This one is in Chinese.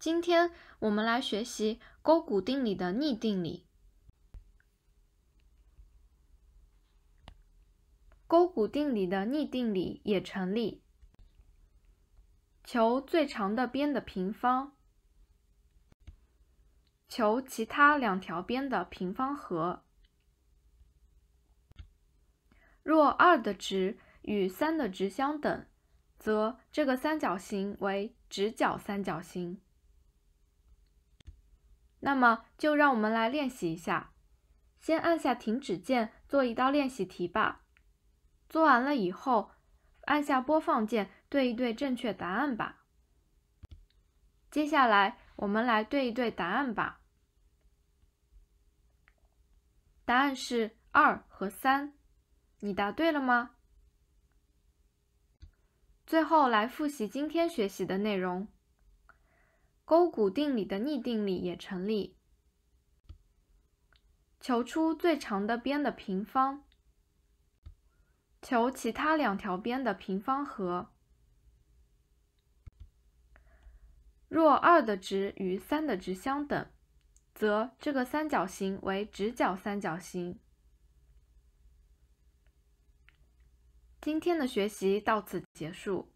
今天我们来学习勾股定理的逆定理。勾股定理的逆定理也成立。求最长的边的平方，求其他两条边的平方和。若二的值与三的值相等，则这个三角形为直角三角形。那么，就让我们来练习一下。先按下停止键，做一道练习题吧。做完了以后，按下播放键，对一对正确答案吧。接下来，我们来对一对答案吧。答案是二和三，你答对了吗？最后，来复习今天学习的内容。勾股定理的逆定理也成立。求出最长的边的平方，求其他两条边的平方和。若二的值与三的值相等，则这个三角形为直角三角形。今天的学习到此结束。